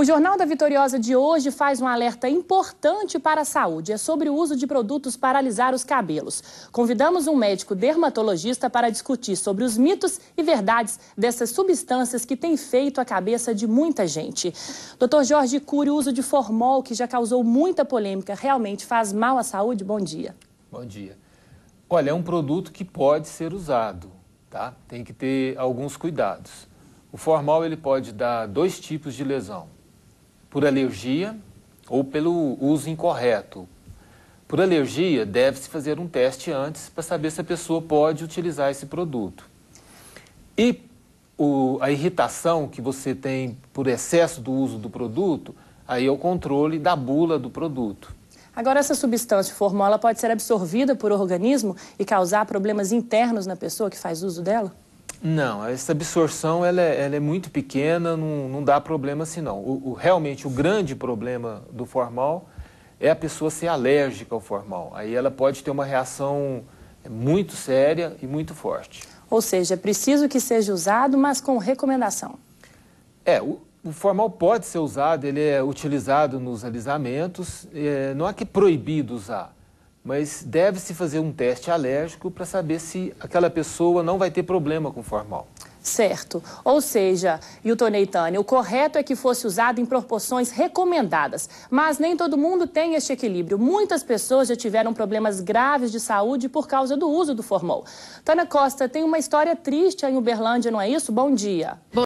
O Jornal da Vitoriosa de hoje faz um alerta importante para a saúde. É sobre o uso de produtos para alisar os cabelos. Convidamos um médico dermatologista para discutir sobre os mitos e verdades dessas substâncias que têm feito a cabeça de muita gente. Dr. Jorge Cury, o uso de formol, que já causou muita polêmica, realmente faz mal à saúde? Bom dia. Bom dia. Olha, é um produto que pode ser usado, tá? Tem que ter alguns cuidados. O formal ele pode dar dois tipos de lesão por alergia ou pelo uso incorreto. Por alergia, deve-se fazer um teste antes para saber se a pessoa pode utilizar esse produto. E o, a irritação que você tem por excesso do uso do produto, aí é o controle da bula do produto. Agora, essa substância formola pode ser absorvida por organismo e causar problemas internos na pessoa que faz uso dela? Não, essa absorção ela é, ela é muito pequena, não, não, dá problema assim não. O, o, realmente o grande problema do formal é a pessoa ser alérgica ao formal. Aí ela pode ter uma reação é, muito séria e muito forte. Ou seja, é preciso que seja usado, mas com recomendação. É, o, o formal pode ser usado, ele é utilizado nos alisamentos, é, não é que é proibido usar mas deve-se fazer um teste alérgico para saber se aquela pessoa não vai ter problema com formal. Certo. Ou seja, Hilton Neitânia, o correto é que fosse usado em proporções recomendadas. Mas nem todo mundo tem este equilíbrio. Muitas pessoas já tiveram problemas graves de saúde por causa do uso do formol. Tana Costa, tem uma história triste em Uberlândia, não é isso? Bom dia. Bom